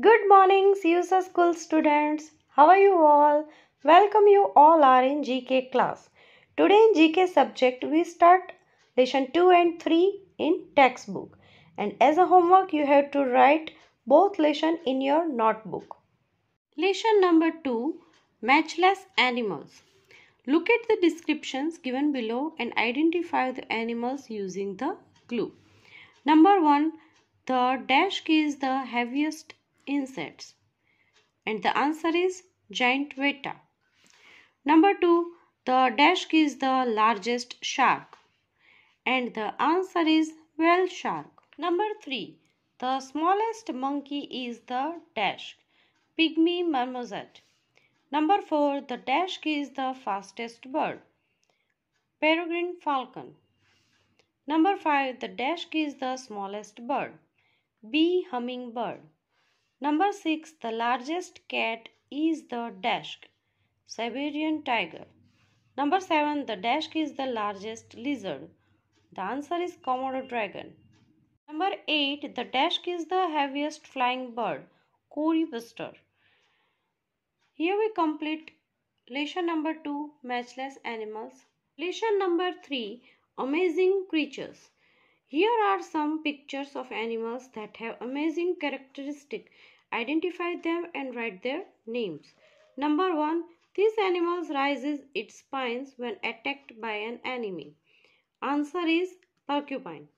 Good morning, CUSA school students. How are you all? Welcome you all are in GK class. Today in GK subject, we start lesson 2 and 3 in textbook. And as a homework, you have to write both lesson in your notebook. Lesson number 2, Matchless Animals. Look at the descriptions given below and identify the animals using the clue. Number 1. The dash key is the heaviest insects? And the answer is giant weta. Number 2. The dash is the largest shark. And the answer is whale shark. Number 3. The smallest monkey is the dash. Pygmy marmoset. Number 4. The dash is the fastest bird. Peregrine falcon. Number 5. The dash is the smallest bird. Bee hummingbird. Number 6. The largest cat is the dash Siberian tiger. Number 7. The dash is the largest lizard. The answer is Komodo dragon. Number 8. The dash is the heaviest flying bird. Corybuster. Here we complete lesson number 2 matchless animals. Lesson number 3 amazing creatures. Here are some pictures of animals that have amazing characteristic. Identify them and write their names. Number 1. This animal raises its spines when attacked by an enemy. Answer is porcupine.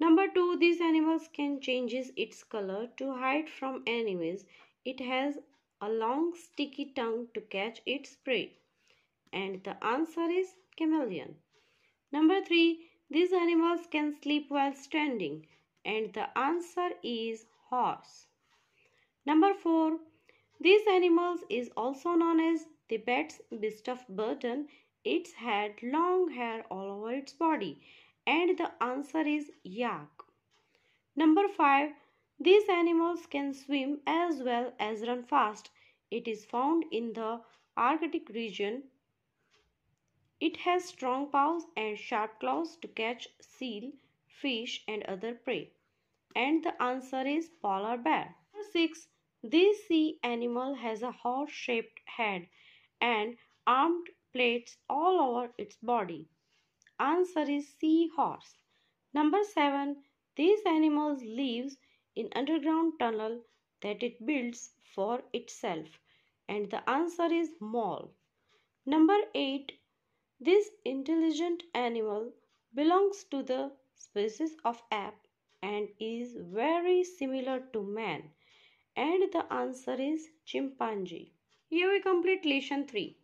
Number 2. This animal can changes its color to hide from enemies. It has a long sticky tongue to catch its prey. And the answer is chameleon. Number 3. These animals can sleep while standing and the answer is horse. Number 4. These animals is also known as the Tibet's beast of burden. It's had long hair all over its body and the answer is yak. Number 5. These animals can swim as well as run fast. It is found in the Arctic region it has strong paws and sharp claws to catch seal, fish and other prey. And the answer is polar bear. Number 6. This sea animal has a horse-shaped head and armed plates all over its body. Answer is seahorse. Number 7. This animal lives in underground tunnel that it builds for itself. And the answer is mole. Number 8. This intelligent animal belongs to the species of ape and is very similar to man. And the answer is chimpanzee. Here we complete lesson 3.